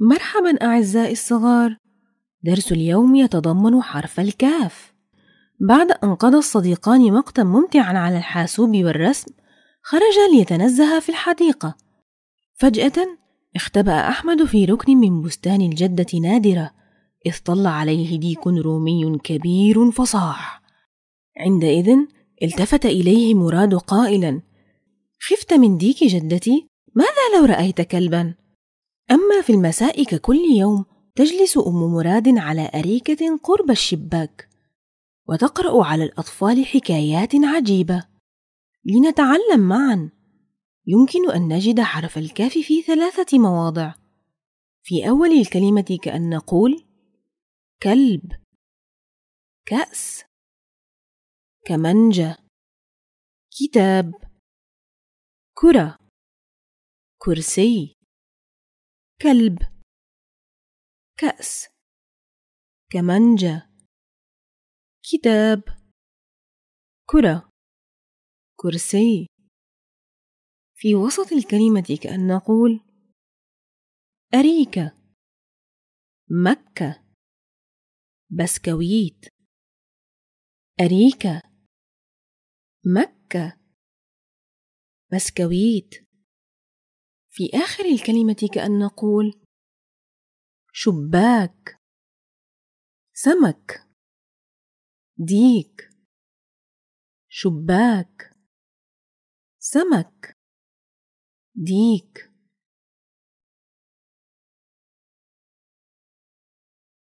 مرحبا أعزائي الصغار درس اليوم يتضمن حرف الكاف بعد أن قضى الصديقان وقتا ممتعا على الحاسوب والرسم خرجا ليتنزها في الحديقة فجأة اختبأ أحمد في ركن من بستان الجدة نادرة إذ طل عليه ديك رومي كبير فصاح عندئذ التفت إليه مراد قائلا خفت من ديك جدتي ماذا لو رأيت كلبا أما في المساء ككل يوم تجلس أم مراد على أريكة قرب الشباك وتقرأ على الأطفال حكايات عجيبة لنتعلم معا يمكن أن نجد حرف الكاف في ثلاثة مواضع في أول الكلمة كأن نقول كلب كأس كمنجة كتاب كرة كرسي كلب كأس كمانجة كتاب كرة كرسي في وسط الكلمة كأن نقول أريكة مكة بسكويت أريكة مكة بسكويت في آخر الكلمة كأن نقول شباك سمك ديك شباك سمك ديك